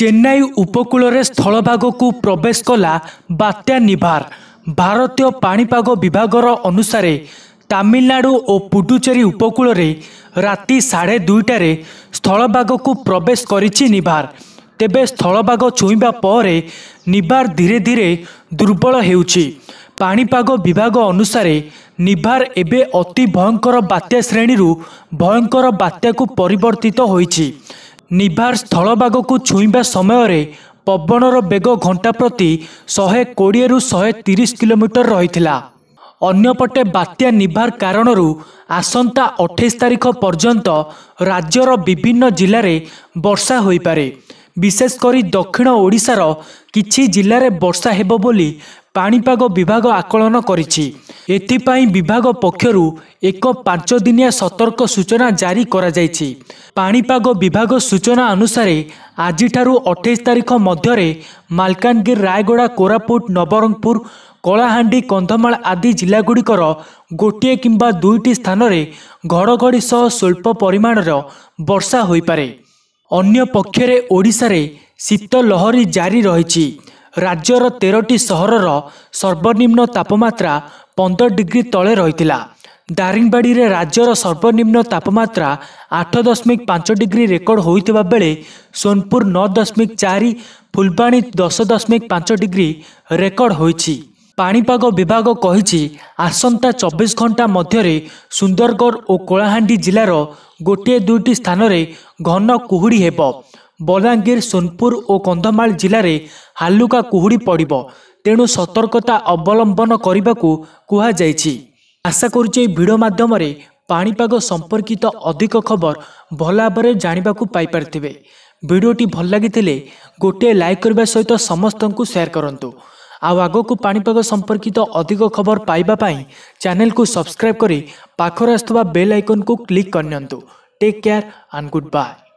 ଚେନ୍ନାଇ ଉପକୂଳରେ ସ୍ଥଳଭାଗକୁ ପ୍ରବେଶ କଲା ବାତ୍ୟା ନିଭାର ଭାରତୀୟ ପାଣିପାଗ ବିଭାଗର ଅନୁସାରେ ତାମିଲନାଡ଼ୁ ଓ ପୁଡୁଚେରୀ ଉପକୂଳରେ ରାତି ସାଢ଼େ ଦୁଇଟାରେ ସ୍ଥଳଭାଗକୁ ପ୍ରବେଶ କରିଛି ନିଭାର ତେବେ ସ୍ଥଳଭାଗ ଛୁଇଁବା ପରେ ନିଭାର ଧୀରେ ଧୀରେ ଦୁର୍ବଳ ହେଉଛି ପାଣିପାଗ ବିଭାଗ ଅନୁସାରେ ନିଭାର ଏବେ ଅତି ଭୟଙ୍କର ବାତ୍ୟା ଶ୍ରେଣୀରୁ ଭୟଙ୍କର ବାତ୍ୟାକୁ ପରିବର୍ତ୍ତିତ ହୋଇଛି ନିଭାର ସ୍ଥଳଭାଗକୁ ଛୁଇଁବା ସମୟରେ ପବନର ବେଗ ଘଣ୍ଟା ପ୍ରତି ଶହେ କୋଡ଼ିଏରୁ ଶହେ ତିରିଶ କିଲୋମିଟର ରହିଥିଲା ଅନ୍ୟପଟେ ବାତ୍ୟା ନିଭାର କାରଣରୁ ଆସନ୍ତା ଅଠେଇଶ ତାରିଖ ପର୍ଯ୍ୟନ୍ତ ରାଜ୍ୟର ବିଭିନ୍ନ ଜିଲ୍ଲାରେ ବର୍ଷା ହୋଇପାରେ ବିଶେଷ କରି ଦକ୍ଷିଣ ଓଡ଼ିଶାର କିଛି ଜିଲ୍ଲାରେ ବର୍ଷା ହେବ ବୋଲି ପାଣିପାଗ ବିଭାଗ ଆକଳନ କରିଛି ଏଥିପାଇଁ ବିଭାଗ ପକ୍ଷରୁ ଏକ ପାଞ୍ଚ ଦିନିଆ ସତର୍କ ସୂଚନା ଜାରି କରାଯାଇଛି ପାଣିପାଗ ବିଭାଗ ସୂଚନା ଅନୁସାରେ ଆଜିଠାରୁ ଅଠେଇଶ ତାରିଖ ମଧ୍ୟରେ ମାଲକାନଗିରି ରାୟଗଡ଼ା କୋରାପୁଟ ନବରଙ୍ଗପୁର କଳାହାଣ୍ଡି କନ୍ଧମାଳ ଆଦି ଜିଲ୍ଲାଗୁଡ଼ିକର ଗୋଟିଏ କିମ୍ବା ଦୁଇଟି ସ୍ଥାନରେ ଘଡ଼ଘଡ଼ି ସହ ସ୍ୱଳ୍ପ ପରିମାଣର ବର୍ଷା ହୋଇପାରେ ଅନ୍ୟପକ୍ଷରେ ଓଡ଼ିଶାରେ ଶୀତ ଲହରୀ ଜାରି ରହିଛି ରାଜ୍ୟର ତେରଟି ସହରର ସର୍ବନିମ୍ନ ତାପମାତ୍ରା ପନ୍ଦର ଡିଗ୍ରୀ ତଳେ ରହିଥିଲା ଦାରିଙ୍ଗବାଡ଼ିରେ ରାଜ୍ୟର ସର୍ବନିମ୍ନ ତାପମାତ୍ରା ଆଠ ଦଶମିକ ପାଞ୍ଚ ଡିଗ୍ରୀ ରେକର୍ଡ ହୋଇଥିବା ବେଳେ ସୋନପୁର ନଅ ଦଶମିକ ଚାରି ଫୁଲବାଣୀ ଦଶ ଦଶମିକ ପାଞ୍ଚ ଡିଗ୍ରୀ ରେକର୍ଡ ହୋଇଛି ପାଣିପାଗ ବିଭାଗ କହିଛି ଆସନ୍ତା ଚବିଶ ଘଣ୍ଟା ମଧ୍ୟରେ ସୁନ୍ଦରଗଡ଼ ଓ କଳାହାଣ୍ଡି ଜିଲ୍ଲାର ଗୋଟିଏ ଦୁଇଟି ସ୍ଥାନରେ ଘନ କୁହୁଡ଼ି ହେବ ବଲାଙ୍ଗୀର ସୋନପୁର ଓ କନ୍ଧମାଳ ଜିଲ୍ଲାରେ ହାଲୁକା କୁହୁଡ଼ି ପଡ଼ିବ ତେଣୁ ସତର୍କତା ଅବଲମ୍ବନ କରିବାକୁ କୁହାଯାଇଛି ଆଶା କରୁଛି ଏହି ଭିଡ଼ ମାଧ୍ୟମରେ ପାଣିପାଗ ସମ୍ପର୍କିତ ଅଧିକ ଖବର ଭଲ ଭାବରେ ଜାଣିବାକୁ ପାଇପାରିଥିବେ ଭିଡ଼ିଓଟି ଭଲ ଲାଗିଥିଲେ ଗୋଟିଏ ଲାଇକ୍ କରିବା ସହିତ ସମସ୍ତଙ୍କୁ ସେୟାର କରନ୍ତୁ ଆଉ ଆଗକୁ ପାଣିପାଗ ସମ୍ପର୍କିତ ଅଧିକ ଖବର ପାଇବା ପାଇଁ ଚ୍ୟାନେଲକୁ ସବସ୍କ୍ରାଇବ୍ କରି ପାଖରେ ଆସୁଥିବା ବେଲ୍ ଆଇକନ୍କୁ କ୍ଲିକ୍ କରିନିଅନ୍ତୁ take care and good bye